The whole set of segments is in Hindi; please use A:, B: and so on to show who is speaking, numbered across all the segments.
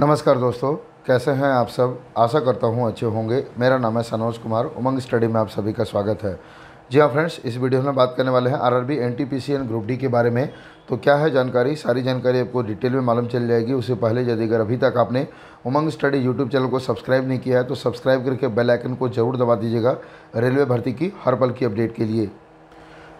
A: नमस्कार दोस्तों कैसे हैं आप सब आशा करता हूं अच्छे होंगे मेरा नाम है सनोज कुमार उमंग स्टडी में आप सभी का स्वागत है जी हाँ फ्रेंड्स इस वीडियो में बात करने वाले हैं RRB NTPC and group D के बारे में तो क्या है जानकारी सारी जानकारी आपको डिटेल में मालूम चल जाएगी उससे पहले यदि अगर अभी तक आपने उमंग स्टडी यूट्यूब चैनल को सब्सक्राइब नहीं किया है तो सब्सक्राइब करके बेल आइकन को जरूर दबा दीजिएगा रेलवे भर्ती की हर पल की अपडेट के लिए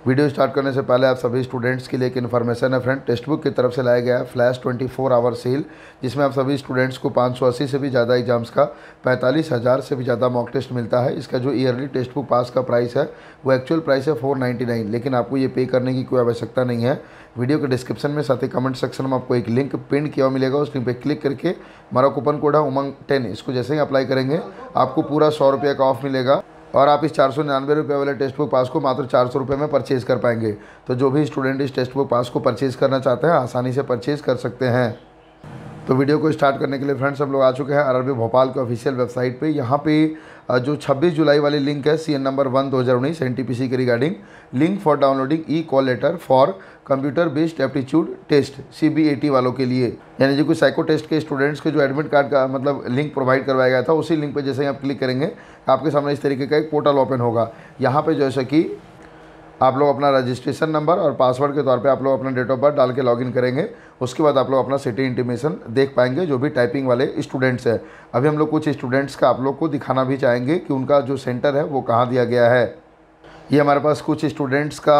A: वीडियो स्टार्ट करने से पहले आप सभी स्टूडेंट्स के लिए एक इन्फॉर्मेशन है फ्रेंड टेक्स्ट बुक की तरफ से लाया गया फ्लैश 24 आवर सेल जिसमें आप सभी स्टूडेंट्स को 580 से भी ज़्यादा एग्जाम्स का पैंतालीस हज़ार से भी ज़्यादा मॉक टेस्ट मिलता है इसका जो ईयरली टेक्स्ट बुक पास का प्राइस है वो एक्चुअल प्राइस है फोर लेकिन आपको ये पे करने की कोई आवश्यकता नहीं है वीडियो के डिस्क्रिप्शन में साथ ही कमेंट सेक्शन में आपको एक लिंक पिन किया मिलेगा उस लिंक पर क्लिक करके हमारा कूपन कोड है उमंग टेन इसको जैसे ही अप्लाई करेंगे आपको पूरा सौ रुपये का ऑफ मिलेगा और आप इस चार सौ निन्यानवे रुपये वाले टेक्स्ट बुक पास को मात्र चार सौ रुपये में परचेज़ कर पाएंगे तो जो भी स्टूडेंट इस टेक्स्ट बुक पास को परचेज़ करना चाहते हैं आसानी से परचेज़ कर सकते हैं तो वीडियो को स्टार्ट करने के लिए फ्रेंड्स हम लोग आ चुके हैं आरआरबी भोपाल के ऑफिशियल वेबसाइट पे यहाँ पे जो 26 जुलाई वाली लिंक है सी एन नंबर वन दो हज़ार उन्नीस एन टी के regarding link for downloading e call letter for computer based aptitude test C वालों के लिए यानी जो कि साइको टेस्ट के स्टूडेंट्स के जो एडमिट कार्ड का मतलब लिंक प्रोवाइड करवाया गया था उसी लिंक पर जैसे ही आप क्लिक करेंगे आपके सामने इस तरीके का एक पोर्टल ओपन होगा यहाँ पर जैसे कि आप लोग अपना रजिस्ट्रेशन नंबर और पासवर्ड के तौर पे आप लोग अपना डेट ऑफ बर्थ डाल के लॉगिन करेंगे उसके बाद आप लोग अपना सिटी इंटीमेशन देख पाएंगे जो भी टाइपिंग वाले स्टूडेंट्स हैं अभी हम लोग कुछ स्टूडेंट्स का आप लोग को दिखाना भी चाहेंगे कि उनका जो सेंटर है वो कहाँ दिया गया है ये हमारे पास कुछ स्टूडेंट्स का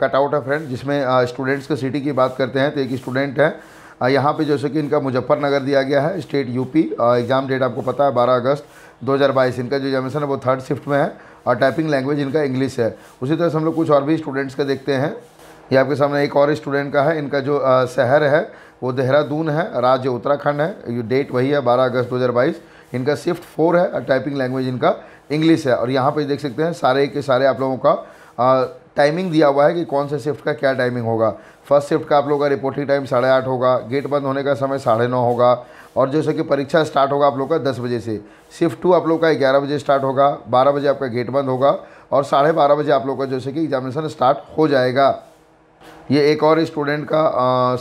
A: कटआउट है फ्रेंड जिसमें स्टूडेंट्स के सिटी की बात करते हैं तो एक स्टूडेंट है यहाँ पे जैसे कि इनका मुजफ्फरनगर दिया गया है स्टेट यूपी एग्ज़ाम डेट आपको पता है 12 अगस्त 2022 इनका जो एग्जामेशन है वो थर्ड शिफ्ट में है और टाइपिंग लैंग्वेज इनका इंग्लिश है उसी तरह से हम लोग कुछ और भी स्टूडेंट्स का देखते हैं ये आपके सामने एक और स्टूडेंट का है इनका जो शहर है वो देहरादून है राज्य उत्तराखंड है ये डेट वही है बारह अगस्त 2022 इनका शिफ्ट फोर है और टाइपिंग लैंग्वेज इनका इंग्लिश है और यहाँ पर देख सकते हैं सारे के सारे आप लोगों का टाइमिंग दिया हुआ है कि कौन से शिफ्ट का क्या टाइमिंग होगा फर्स्ट शिफ्ट का आप लोगों का रिपोर्टिंग टाइम साढ़े आठ होगा गेट बंद होने का समय साढ़े नौ होगा और जैसे कि परीक्षा स्टार्ट होगा आप लोग का दस बजे से शिफ्ट टू आप लोग का ग्यारह बजे स्टार्ट होगा बारह बजे आपका गेट बंद होगा और साढ़े बारह बजे आप लोग का जैसे कि एग्जामिनेशन स्टार्ट हो जाएगा ये एक और स्टूडेंट का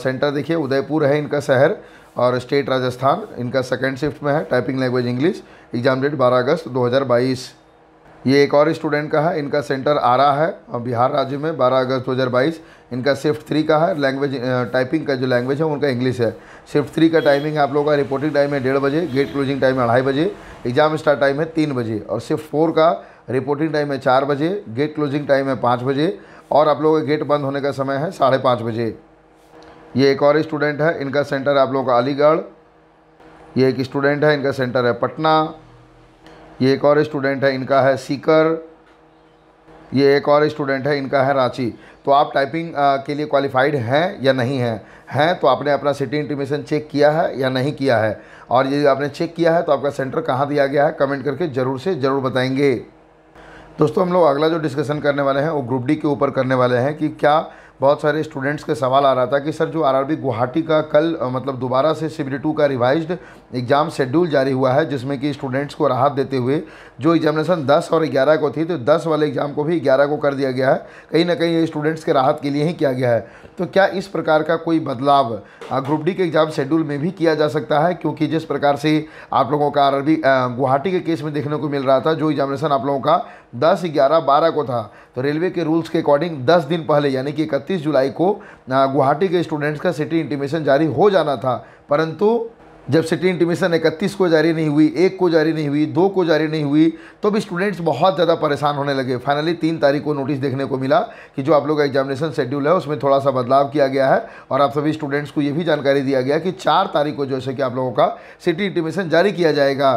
A: सेंटर देखिए उदयपुर है इनका शहर और स्टेट राजस्थान इनका सेकेंड शिफ्ट में है typing language English exam date बारह अगस्त बाईस ये एक और स्टूडेंट का है इनका सेंटर आ रहा है बिहार राज्य में 12 अगस्त 2022 इनका शिफ्ट थ्री का है लैंग्वेज टाइपिंग का जो लैंग्वेज है उनका इंग्लिश है शिफ्ट थ्री का टाइमिंग है आप लोगों का रिपोर्टिंग टाइम है डेढ़ बजे गेट क्लोजिंग टाइम है अढ़ाई बजे एग्जाम स्टार्ट टाइम है तीन बजे और शिफ्ट फोर का रिपोर्टिंग टाइम है चार बजे गेट क्लोजिंग टाइम है पाँच बजे और आप लोगों का गेट बंद होने का समय है साढ़े पाँच बजे ये एक और स्टूडेंट है इनका सेंटर आप लोगों का अलीगढ़ ये एक स्टूडेंट है इनका सेंटर है पटना ये एक और स्टूडेंट है इनका है सीकर ये एक और स्टूडेंट है इनका है रांची तो आप टाइपिंग के लिए क्वालिफाइड हैं या नहीं हैं हैं तो आपने अपना सिटी इंटीमेशन चेक किया है या नहीं किया है और यदि आपने चेक किया है तो आपका सेंटर कहाँ दिया गया है कमेंट करके ज़रूर से ज़रूर बताएंगे दोस्तों हम लोग अगला जो डिस्कशन करने वाले हैं वो ग्रुप डी के ऊपर करने वाले हैं कि क्या बहुत सारे स्टूडेंट्स के सवाल आ रहा था कि सर जो आरआरबी गुवाहाटी का कल मतलब दोबारा से सिबरी टू का रिवाइज्ड एग्ज़ाम शेड्यूल जारी हुआ है जिसमें कि स्टूडेंट्स को राहत देते हुए जो एग्जामिनेशन 10 और 11 को थी तो 10 वाले एग्ज़ाम को भी 11 को कर दिया गया है कहीं ना कहीं ये स्टूडेंट्स के राहत के लिए ही किया गया है तो क्या इस प्रकार का कोई बदलाव ग्रुप डी के एग्ज़ाम शेड्यूल में भी किया जा सकता है क्योंकि जिस प्रकार से आप लोगों का आर गुवाहाटी के केस में देखने को मिल रहा था जो एग्जामिनेशन आप लोगों का दस ग्यारह बारह को था तो रेलवे के रूल्स के अकॉर्डिंग दस दिन पहले यानी कि 31 जुलाई को गुवाहाटी के स्टूडेंट्स का सिटी इंटीमेशन जारी हो जाना था परंतु जब सिटी इंटीमेशन इकतीस को जारी नहीं हुई एक को जारी नहीं हुई दो को जारी नहीं हुई तो भी स्टूडेंट्स बहुत ज़्यादा परेशान होने लगे फाइनली तीन तारीख को नोटिस देखने को मिला कि जो आप लोग का एग्जामिनेशन शेड्यूल है उसमें थोड़ा सा बदलाव किया गया है और आप सभी स्टूडेंट्स को ये भी जानकारी दिया गया कि चार तारीख को जैसे कि आप लोगों का सिटी इंटीमेशन जारी किया जाएगा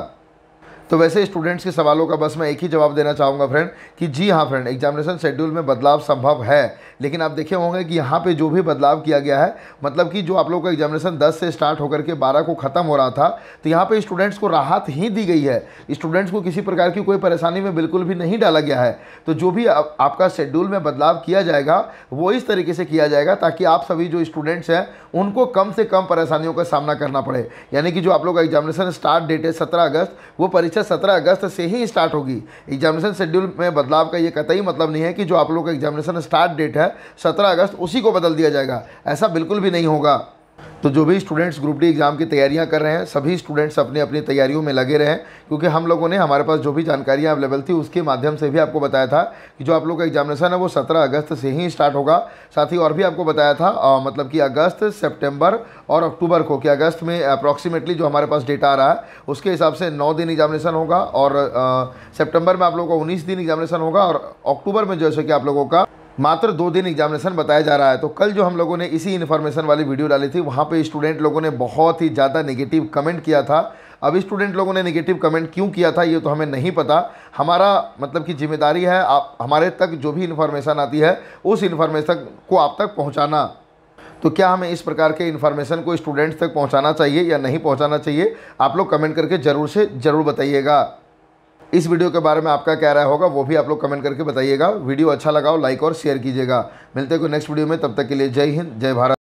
A: तो वैसे स्टूडेंट्स के सवालों का बस मैं एक ही जवाब देना चाहूँगा फ्रेंड कि जी हाँ फ्रेंड एग्जामिनेशन शेड्यूल में बदलाव संभव है लेकिन आप देखे होंगे कि यहाँ पे जो भी बदलाव किया गया है मतलब कि जो आप लोग का एग्जामिनेशन 10 से स्टार्ट होकर के 12 को ख़त्म हो रहा था तो यहाँ पर स्टूडेंट्स को राहत ही दी गई है स्टूडेंट्स को किसी प्रकार की कोई परेशानी में बिल्कुल भी नहीं डाला गया है तो जो भी आपका शेड्यूल में बदलाव किया जाएगा वो इस तरीके से किया जाएगा ताकि आप सभी जो स्टूडेंट्स हैं उनको कम से कम परेशानियों का सामना करना पड़े यानी कि जो आप लोग का एग्जामिनेशन स्टार्ट डेट है सत्रह अगस्त वो परीक्षा 17 अगस्त से ही स्टार्ट होगी एग्जामिनेशन शेड्यूल में बदलाव का ये कतई मतलब नहीं है कि जो आप लोग का एग्जामिनेशन स्टार्ट डेट है सत्रह अगस्त उसी को बदल दिया जाएगा ऐसा बिल्कुल भी नहीं होगा तो जो भी स्टूडेंट्स ग्रुप डी एग्ज़ाम की तैयारियां कर रहे हैं सभी स्टूडेंट्स अपनी अपनी तैयारियों में लगे रहें क्योंकि हम लोगों ने हमारे पास जो भी जानकारियां अवेलेबल थी उसके माध्यम से भी आपको बताया था कि जो आप लोग का एग्जामिनेशन है वो 17 अगस्त से ही स्टार्ट होगा साथ ही और भी आपको बताया था आ, मतलब कि अगस्त सेप्टेम्बर और अक्टूबर को कि अगस्त में अप्रॉक्सीमेटली जो हमारे पास डेटा आ रहा है उसके हिसाब से नौ दिन एग्जामिनेशन होगा और सेप्टेम्बर में आप लोगों का उन्नीस दिन एग्जामिनेशन होगा और अक्टूबर में जैसे कि आप लोगों का मात्र दो दिन एग्जामिनेशन बताया जा रहा है तो कल जो हम लोगों ने इसी इन्फॉर्मेशन वाली वीडियो डाली थी वहाँ पे स्टूडेंट लोगों ने बहुत ही ज़्यादा नेगेटिव कमेंट किया था अब स्टूडेंट लोगों ने नेगेटिव कमेंट क्यों किया था ये तो हमें नहीं पता हमारा मतलब कि जिम्मेदारी है आप हमारे तक जो भी इन्फॉर्मेशन आती है उस इन्फॉर्मेशन को आप तक पहुँचाना तो क्या हमें इस प्रकार के इन्फॉर्मेशन को स्टूडेंट्स तक पहुँचाना चाहिए या नहीं पहुँचाना चाहिए आप लोग कमेंट करके ज़रूर से ज़रूर बताइएगा इस वीडियो के बारे में आपका क्या राय होगा वो भी आप लोग कमेंट करके बताइएगा वीडियो अच्छा लगाओ लाइक और शेयर कीजिएगा मिलते हैं नेक्स्ट वीडियो में तब तक के लिए जय हिंद जय भारत